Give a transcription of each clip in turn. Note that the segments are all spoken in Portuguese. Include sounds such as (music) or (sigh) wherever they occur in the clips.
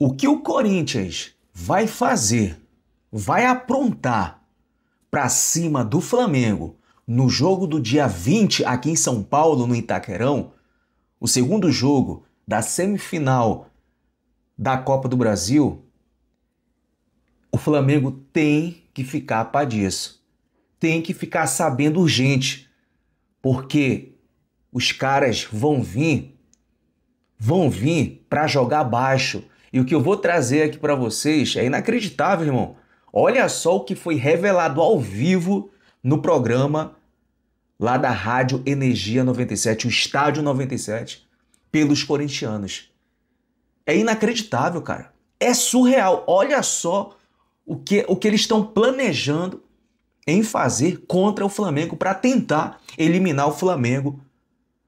O que o Corinthians vai fazer, vai aprontar para cima do Flamengo no jogo do dia 20 aqui em São Paulo, no Itaquerão, o segundo jogo da semifinal da Copa do Brasil, o Flamengo tem que ficar para disso. Tem que ficar sabendo urgente, porque os caras vão vir, vão vir para jogar baixo e o que eu vou trazer aqui para vocês é inacreditável, irmão. Olha só o que foi revelado ao vivo no programa lá da Rádio Energia 97, o Estádio 97, pelos corintianos. É inacreditável, cara. É surreal. Olha só o que, o que eles estão planejando em fazer contra o Flamengo para tentar eliminar o Flamengo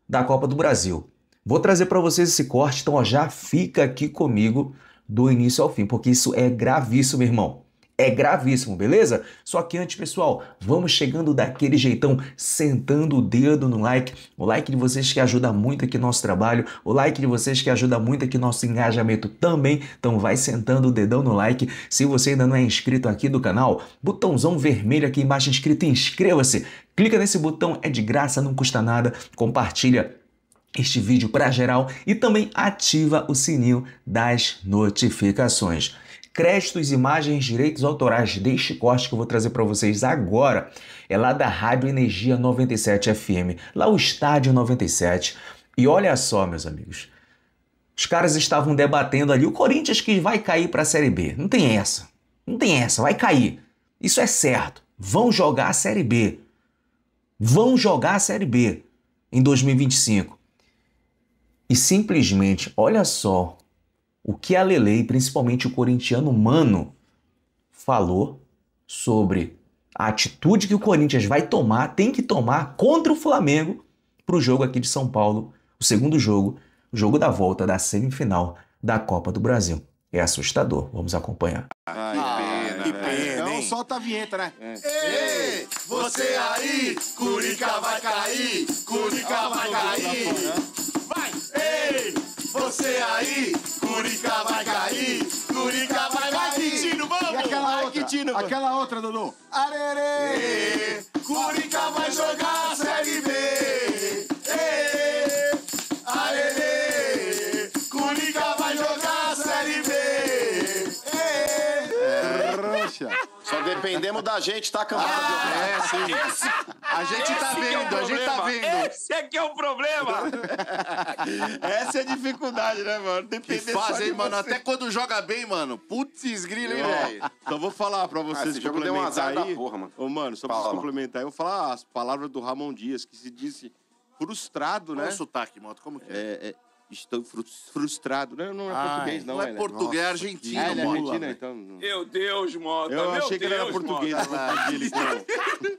da Copa do Brasil. Vou trazer para vocês esse corte, então ó, já fica aqui comigo do início ao fim, porque isso é gravíssimo, irmão. É gravíssimo, beleza? Só que antes, pessoal, vamos chegando daquele jeitão, sentando o dedo no like. O like de vocês que ajuda muito aqui nosso trabalho, o like de vocês que ajuda muito aqui nosso engajamento também. Então vai sentando o dedão no like. Se você ainda não é inscrito aqui do canal, botãozão vermelho aqui embaixo inscrito, inscreva-se. Clica nesse botão, é de graça, não custa nada. Compartilha este vídeo para geral e também ativa o sininho das notificações. Créditos, imagens, direitos autorais deste corte que eu vou trazer para vocês agora é lá da Rádio Energia 97 FM, lá o Estádio 97. E olha só, meus amigos, os caras estavam debatendo ali o Corinthians que vai cair para a Série B. Não tem essa. Não tem essa, vai cair. Isso é certo. Vão jogar a Série B. Vão jogar a Série B em 2025 e simplesmente, olha só o que a Lele, principalmente o corintiano humano, falou sobre a atitude que o Corinthians vai tomar, tem que tomar contra o Flamengo para o jogo aqui de São Paulo, o segundo jogo, o jogo da volta da semifinal da Copa do Brasil. É assustador, vamos acompanhar. Ai, que pena, que né? pena, então solta a vinheta, né? É. Ei, você aí, Curica vai cair, Curica ah, vai cair você aí, Curica vai cair, Curica vai cair. Tino, vamos! E aquela vai, outra, Tino, aquela outra, Dudu. Arerê, Curica vai jogar a Série B. dependemos da gente, tá, campeão? Ah, é, sim. Esse, é a gente tá vendo, é a gente tá vendo. Esse aqui é o problema. (laughs) Essa é a dificuldade, né, mano? Depender que faz, hein, mano? Até quando joga bem, mano. Putz, grilo, hein, velho? Então vou falar pra ah, vocês ah, complementar um azar aí. Da porra, mano. Ô, mano, só pra Fala, complementar, eu vou falar as palavras do Ramon Dias, que se disse frustrado, Qual né? É o sotaque, moto, como que é? é, é estou frustrado. Não, não é Ai, português, não. Não é, português, argentino. Ah, é argentina, então. Meu Deus, Mota. Eu achei Deus, que ele era português. Dele,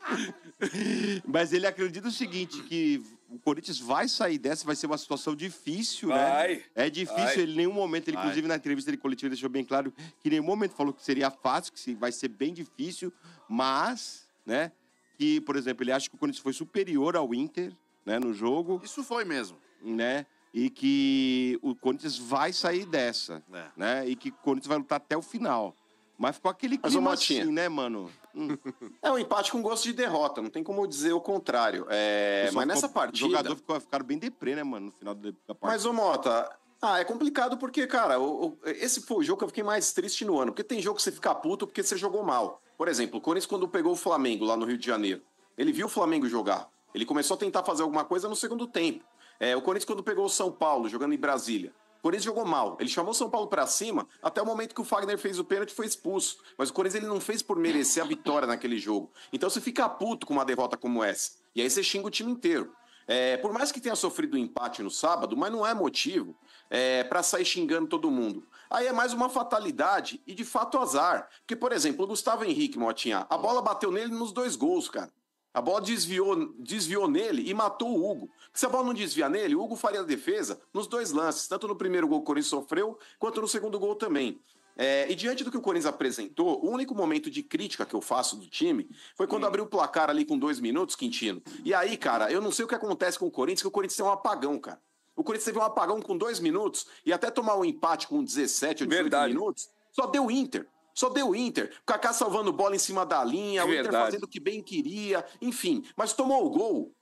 (laughs) Mas ele acredita o seguinte, que o Corinthians vai sair dessa, vai ser uma situação difícil, né? vai, né? É difícil, vai, ele em nenhum momento, ele, inclusive na entrevista dele coletiva deixou bem claro que em nenhum momento falou que seria fácil, que vai ser bem difícil, mas, né, que, por exemplo, ele acha que o Corinthians foi superior ao Inter, né, no jogo. Isso foi mesmo. Né? e que o Corinthians vai sair dessa, é. né? E que o Corinthians vai lutar até o final. Mas ficou aquele clima Mas, assim, né, mano? Hum. (laughs) É um empate com gosto de derrota, não tem como dizer o contrário. É... Mas nessa partida... Os jogadores ficou, ficaram bem deprê, né, mano, no final da partida. Mas, ô Mota, ah, é complicado porque, cara, o, o, esse foi o jogo que eu fiquei mais triste no ano. Porque tem jogo que você fica puto porque você jogou mal. Por exemplo, o Corinthians, quando pegou o Flamengo lá no Rio de Janeiro, ele viu o Flamengo jogar. Ele começou a tentar fazer alguma coisa no segundo tempo. É, o Corinthians, quando pegou o São Paulo, jogando em Brasília, o Corinthians jogou mal. Ele chamou o São Paulo para cima até o momento que o Fagner fez o pênalti e foi expulso. Mas o Corinthians ele não fez por merecer a vitória naquele jogo. Então você fica puto com uma derrota como essa. E aí você xinga o time inteiro. É, por mais que tenha sofrido um empate no sábado, mas não é motivo é, para sair xingando todo mundo. Aí é mais uma fatalidade e de fato azar. Porque, por exemplo, o Gustavo Henrique, Motinha, a bola bateu nele nos dois gols, cara. A bola desviou, desviou nele e matou o Hugo. Se a bola não desvia nele, o Hugo faria a defesa nos dois lances, tanto no primeiro gol que o Corinthians sofreu, quanto no segundo gol também. É, e diante do que o Corinthians apresentou, o único momento de crítica que eu faço do time foi quando hum. abriu o placar ali com dois minutos, Quintino. E aí, cara, eu não sei o que acontece com o Corinthians, que o Corinthians é um apagão, cara. O Corinthians teve um apagão com dois minutos e até tomar um empate com 17 ou 18 Verdade. minutos, só deu Inter. Só deu o Inter. O Kaká salvando bola em cima da linha, é o Inter fazendo o que bem queria, enfim. Mas tomou o gol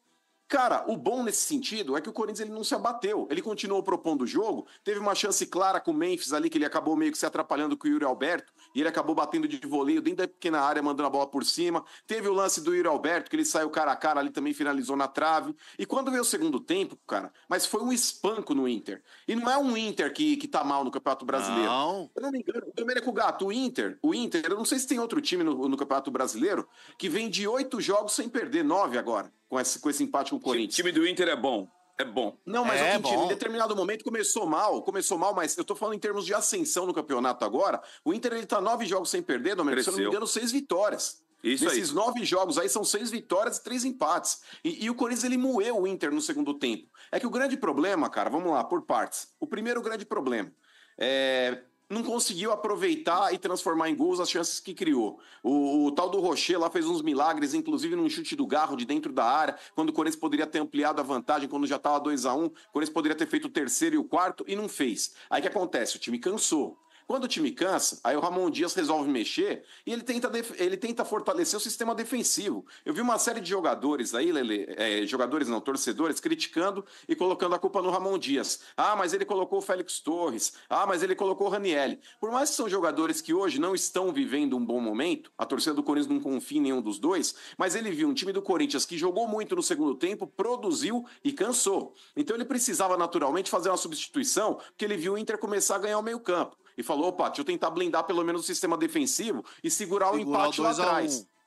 Cara, o bom nesse sentido é que o Corinthians ele não se abateu. Ele continuou propondo o jogo, teve uma chance clara com o Memphis ali, que ele acabou meio que se atrapalhando com o Yuri Alberto, e ele acabou batendo de voleio dentro da pequena área, mandando a bola por cima. Teve o lance do Yuri Alberto, que ele saiu cara a cara ali, também finalizou na trave. E quando veio o segundo tempo, cara, mas foi um espanco no Inter. E não é um Inter que, que tá mal no Campeonato Brasileiro. Não. Eu não me engano, o Domênico é Gato, o Inter, o Inter, eu não sei se tem outro time no, no Campeonato Brasileiro que vem de oito jogos sem perder, nove agora com esse, com esse empate com o Corinthians. O time do Inter é bom. É bom. Não, mas é, Quintino, em determinado momento começou mal, começou mal, mas eu tô falando em termos de ascensão no campeonato agora. O Inter ele tá nove jogos sem perder, Domenico, se eu não me engano, seis vitórias. Isso Nesses aí. nove jogos aí são seis vitórias e três empates. E, e, o Corinthians ele moeu o Inter no segundo tempo. É que o grande problema, cara, vamos lá, por partes. O primeiro grande problema é não conseguiu aproveitar e transformar em gols as chances que criou. O, o, tal do Rocher lá fez uns milagres, inclusive num chute do Garro de dentro da área, quando o Corinthians poderia ter ampliado a vantagem, quando já estava 2 a 1 um, o Corinthians poderia ter feito o terceiro e o quarto e não fez. Aí o que acontece? O time cansou. Quando o time cansa, aí o Ramon Dias resolve mexer e ele tenta, ele tenta fortalecer o sistema defensivo. Eu vi uma série de jogadores aí, Lele, é, jogadores não, torcedores, criticando e colocando a culpa no Ramon Dias. Ah, mas ele colocou o Félix Torres. Ah, mas ele colocou o Ranielli. Por mais que são jogadores que hoje não estão vivendo um bom momento, a torcida do Corinthians não confia em nenhum dos dois, mas ele viu um time do Corinthians que jogou muito no segundo tempo, produziu e cansou. Então ele precisava naturalmente fazer uma substituição, porque ele viu o Inter começar a ganhar o meio-campo e falou: opa, deixa eu tentar blindar pelo menos o sistema defensivo e segurar, segurar o empate lá atrás. Um.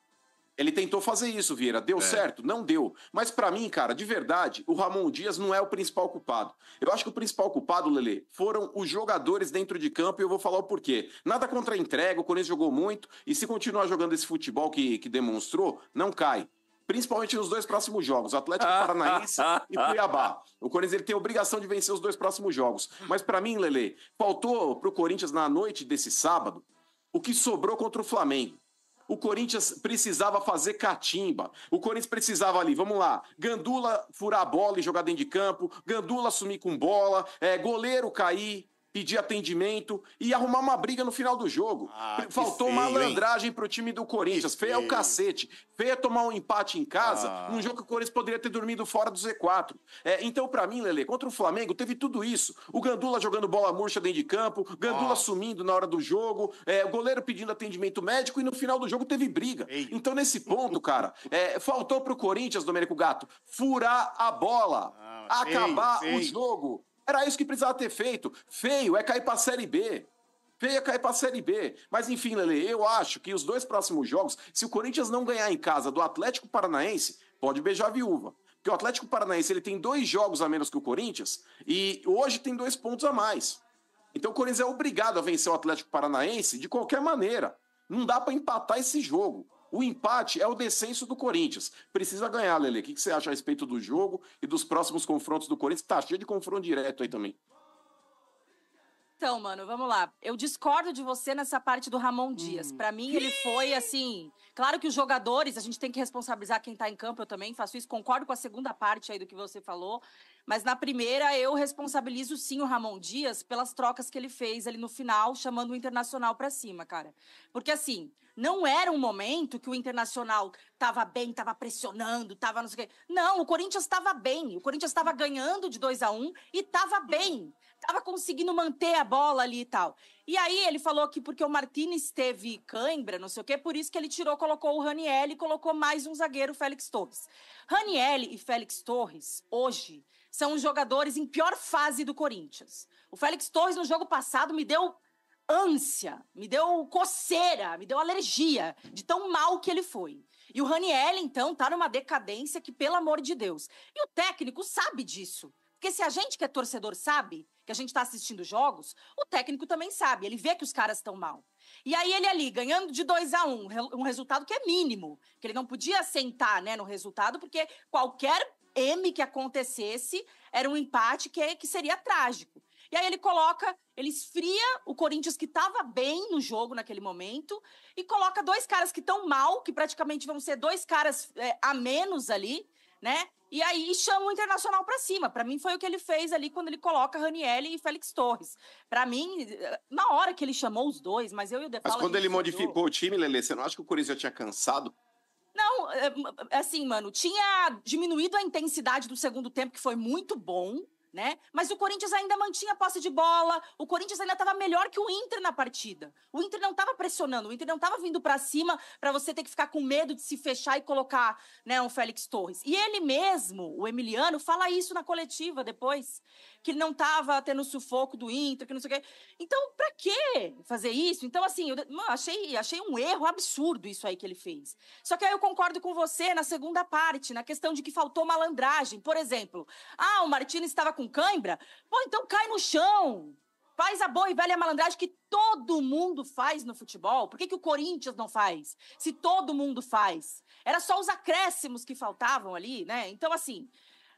Ele tentou fazer isso, Vieira. Deu é. certo? Não deu. Mas para mim, cara, de verdade, o Ramon Dias não é o principal culpado. Eu acho que o principal culpado, Lele, foram os jogadores dentro de campo e eu vou falar o porquê. Nada contra a entrega, o Corinthians jogou muito e se continuar jogando esse futebol que, que demonstrou, não cai principalmente nos dois próximos jogos, Atlético ah. Paranaense e Cuiabá. O Corinthians ele tem a obrigação de vencer os dois próximos jogos. Mas para mim, Lele, faltou para o Corinthians na noite desse sábado o que sobrou contra o Flamengo. O Corinthians precisava fazer catimba. O Corinthians precisava ali, vamos lá, Gandula furar a bola e jogar dentro de campo, Gandula assumir com bola, é, goleiro cair, pedir atendimento e arrumar uma briga no final do jogo. Ah, Faltou feio, malandragem hein? pro time do Corinthians. Feio é o cacete. Feio é tomar um empate em casa ah. num jogo que o Corinthians poderia ter dormido fora do Z4. É, então, para mim, Lele, contra o Flamengo teve tudo isso. O Gandula jogando bola murcha dentro de campo, Gandula ah. sumindo na hora do jogo, é, o goleiro pedindo atendimento médico e no final do jogo teve briga. Ei. Então, nesse ponto, cara, é, faltou pro Corinthians, Domênico Gato, furar a bola, ah, acabar o jogo era isso que precisava ter feito. Feio é cair para a Série B. Feio é cair para a Série B. Mas enfim, Lele, eu acho que os dois próximos jogos, se o Corinthians não ganhar em casa do Atlético Paranaense, pode beijar a viúva. Porque o Atlético Paranaense ele tem dois jogos a menos que o Corinthians e hoje tem dois pontos a mais. Então o Corinthians é obrigado a vencer o Atlético Paranaense de qualquer maneira. Não dá para empatar esse jogo. O empate é o descenso do Corinthians. Precisa ganhar, Lele. O que você acha a respeito do jogo e dos próximos confrontos do Corinthians? Tá cheio de confronto direto aí também. Então, mano, vamos lá. Eu discordo de você nessa parte do Ramon Dias. Hum. Para mim, ele foi assim. Claro que os jogadores, a gente tem que responsabilizar quem tá em campo, eu também faço isso. Concordo com a segunda parte aí do que você falou. Mas na primeira, eu responsabilizo sim o Ramon Dias pelas trocas que ele fez ali no final, chamando o Internacional pra cima, cara. Porque assim, não era um momento que o Internacional estava bem, estava pressionando, estava não sei o quê. Não, o Corinthians estava bem. O Corinthians estava ganhando de 2 a 1 um, e estava bem. Estava conseguindo manter a bola ali e tal. E aí ele falou que porque o Martinez teve cãibra, não sei o quê, por isso que ele tirou, colocou o Raniel e colocou mais um zagueiro, Félix Torres. Raniel e Félix Torres, hoje, são os jogadores em pior fase do Corinthians. O Félix Torres, no jogo passado, me deu ânsia, me deu coceira, me deu alergia de tão mal que ele foi. E o Raniel, então, tá numa decadência que, pelo amor de Deus. E o técnico sabe disso. Porque se a gente que é torcedor sabe que a gente tá assistindo jogos, o técnico também sabe, ele vê que os caras estão mal. E aí ele ali, ganhando de 2 a 1 um, um resultado que é mínimo, que ele não podia sentar né, no resultado, porque qualquer M que acontecesse era um empate que, que seria trágico. E aí ele coloca, ele esfria o Corinthians que estava bem no jogo naquele momento e coloca dois caras que estão mal, que praticamente vão ser dois caras é, a menos ali, né? E aí chama o Internacional para cima. Para mim foi o que ele fez ali quando ele coloca Ranielli e Félix Torres. Para mim, na hora que ele chamou os dois, mas eu e o Mas quando ele modificou o time, Lele, você não acha que o Corinthians já tinha cansado? Não, é, é, assim, mano, tinha diminuído a intensidade do segundo tempo, que foi muito bom, né? Mas o Corinthians ainda mantinha posse de bola, o Corinthians ainda estava melhor que o Inter na partida. O Inter não estava pressionando, o Inter não estava vindo para cima para você ter que ficar com medo de se fechar e colocar, né, um Félix Torres. E ele mesmo, o Emiliano, fala isso na coletiva depois, que ele não estava tendo sufoco do Inter, que não sei o quê. Então, para que fazer isso? Então, assim, eu achei, achei um erro absurdo isso aí que ele fez. Só que aí eu concordo com você na segunda parte, na questão de que faltou malandragem. Por exemplo, ah, o Martins estava com com cãibra, pô, então cai no chão. Faz a boa e velha malandragem que todo mundo faz no futebol. Por que, que o Corinthians não faz? Se todo mundo faz. Era só os acréscimos que faltavam ali, né? Então, assim,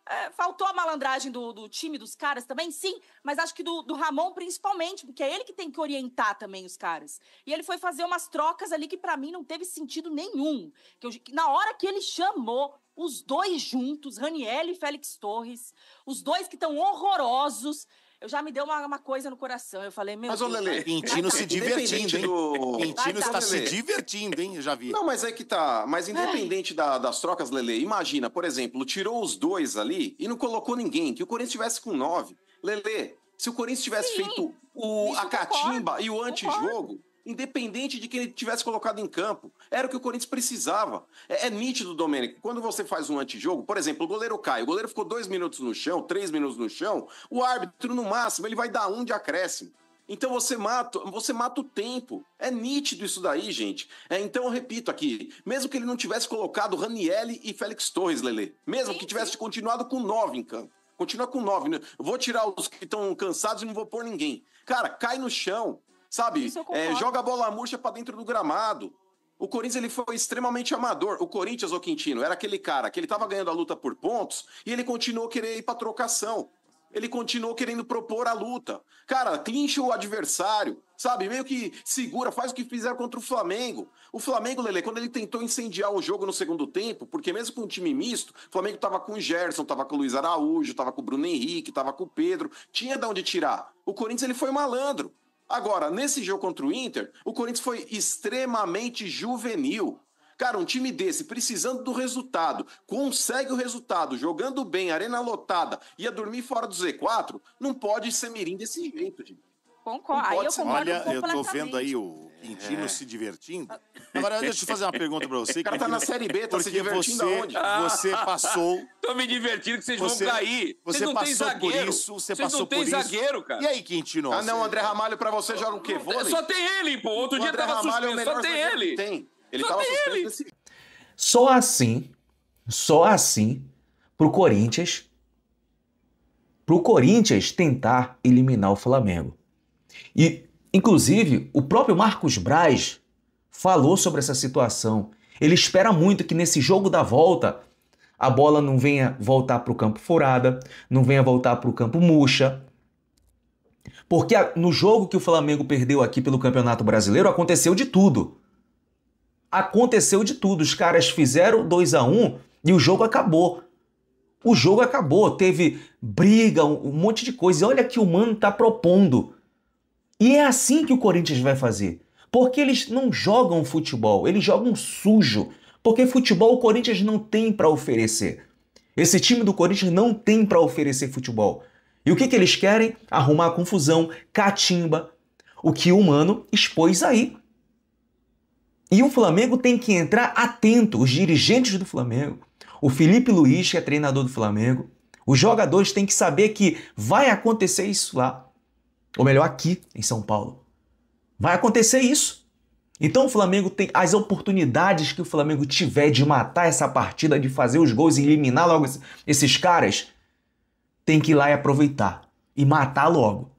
é, faltou a malandragem do, do, time, dos caras também, sim, mas acho que do, do, Ramon principalmente, porque é ele que tem que orientar também os caras. E ele foi fazer umas trocas ali que para mim não teve sentido nenhum. Que eu, na hora que ele chamou os dois juntos, Raniel e Félix Torres, os dois que estão horrorosos, eu já me deu uma, uma coisa no coração. Eu falei, meu Mas, Deus, ô Lele, Quintino tá se divertindo, do... hein? Quintino está tá se divertindo, hein? Eu já vi. Não, mas é que tá. Mas é. independente da, das trocas, Lele, imagina, por exemplo, tirou os dois ali e não colocou ninguém. Que o Corinthians tivesse com nove. Lele, se o Corinthians tivesse Sim. feito o, a catimba e o antijogo, independente de quem ele tivesse colocado em campo. Era o que o Corinthians precisava. É, é nítido, Domênico. Quando você faz um antijogo, por exemplo, o goleiro cai, o goleiro ficou dois minutos no chão, três minutos no chão, o árbitro, no máximo, ele vai dar um de acréscimo. Então você mata, você mata o tempo. É nítido isso daí, gente. É, então eu repito aqui, mesmo que ele não tivesse colocado Ranielli e Félix Torres, Lele, mesmo que tivesse continuado com nove em campo, continua com nove. Né? Vou tirar os que estão cansados e não vou pôr ninguém. Cara, cai no chão, Sabe? É, joga a bola murcha para dentro do gramado. O Corinthians ele foi extremamente amador. O Corinthians, o Quintino, era aquele cara que ele estava ganhando a luta por pontos e ele continuou querendo ir para trocação. Ele continuou querendo propor a luta. Cara, clincha o adversário, sabe? Meio que segura, faz o que fizeram contra o Flamengo. O Flamengo, Lele, quando ele tentou incendiar o jogo no segundo tempo, porque mesmo com um time misto, o Flamengo tava com o Gerson, tava com o Luiz Araújo, tava com o Bruno Henrique, tava com o Pedro, tinha de onde tirar. O Corinthians ele foi malandro. Agora, nesse jogo contra o Inter, o Corinthians foi extremamente juvenil. Cara, um time desse, precisando do resultado, consegue o resultado, jogando bem, arena lotada, ia dormir fora do Z4, não pode ser mirim desse jeito, gente. Concordo. Aí eu concordo Olha, eu tô vendo aí o Quintino é. se divertindo. Agora, deixa eu fazer uma pergunta pra você. O cara tá na Série B, tá se divertindo você, aonde? Você ah. passou Tô me divertindo que vocês você, vão cair. Você não passou tem zagueiro. por isso, você vocês passou por isso. não tem zagueiro, cara. E aí, Quintino? Ah, não, André Ramalho pra você joga o quê? Vôlei? Só tem ele, pô. Outro o dia André tava Ramalho é suspenso, é só tem ele. Tem. Ele só tava tem suspenso ele. Só assim, só assim, pro Corinthians, pro Corinthians tentar eliminar o Flamengo. E, inclusive, o próprio Marcos Braz falou sobre essa situação. Ele espera muito que nesse jogo da volta a bola não venha voltar para o campo furada, não venha voltar para o campo murcha. Porque no jogo que o Flamengo perdeu aqui pelo Campeonato Brasileiro, aconteceu de tudo. Aconteceu de tudo. Os caras fizeram 2 a 1 um, e o jogo acabou. O jogo acabou, teve briga, um monte de coisa. Olha que o Mano está propondo. E é assim que o Corinthians vai fazer. Porque eles não jogam futebol, eles jogam sujo, porque futebol o Corinthians não tem para oferecer. Esse time do Corinthians não tem para oferecer futebol. E o que, que eles querem? Arrumar confusão, catimba. O que o humano expôs aí. E o Flamengo tem que entrar atento, os dirigentes do Flamengo, o Felipe Luiz, que é treinador do Flamengo, os jogadores têm que saber que vai acontecer isso lá. Ou melhor, aqui em São Paulo. Vai acontecer isso. Então o Flamengo tem as oportunidades que o Flamengo tiver de matar essa partida, de fazer os gols e eliminar logo esses caras, tem que ir lá e aproveitar e matar logo.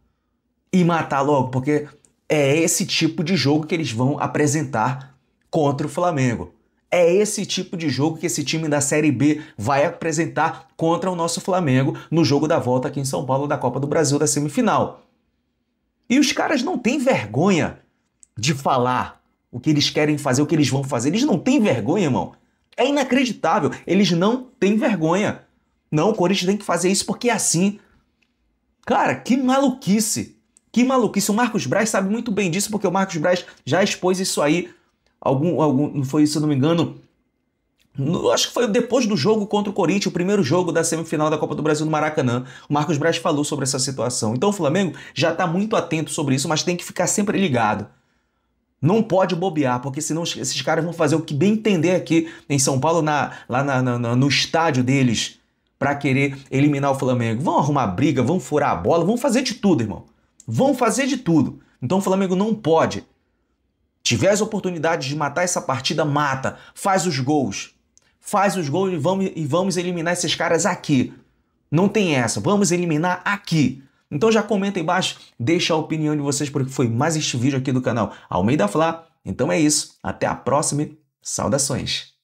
E matar logo, porque é esse tipo de jogo que eles vão apresentar contra o Flamengo. É esse tipo de jogo que esse time da Série B vai apresentar contra o nosso Flamengo no jogo da volta aqui em São Paulo da Copa do Brasil da semifinal. E os caras não têm vergonha de falar o que eles querem fazer, o que eles vão fazer. Eles não têm vergonha, irmão. É inacreditável. Eles não têm vergonha. Não, o Corinthians tem que fazer isso porque é assim. Cara, que maluquice. Que maluquice. O Marcos Braz sabe muito bem disso, porque o Marcos Braz já expôs isso aí. Algum, algum, não foi, se eu não me engano, no, acho que foi depois do jogo contra o Corinthians, o primeiro jogo da semifinal da Copa do Brasil no Maracanã. O Marcos Braz falou sobre essa situação. Então o Flamengo já está muito atento sobre isso, mas tem que ficar sempre ligado. Não pode bobear, porque senão esses caras vão fazer o que bem entender aqui em São Paulo, na, lá na, na, no estádio deles, para querer eliminar o Flamengo. Vão arrumar briga, vão furar a bola, vão fazer de tudo, irmão. Vão fazer de tudo. Então o Flamengo não pode. Tiver as oportunidades de matar essa partida, mata. Faz os gols. Faz os gols e vamos, e vamos eliminar esses caras aqui. Não tem essa. Vamos eliminar aqui. Então já comenta aí embaixo, deixa a opinião de vocês porque foi mais este vídeo aqui do canal Almeida Fla. Então é isso, até a próxima saudações!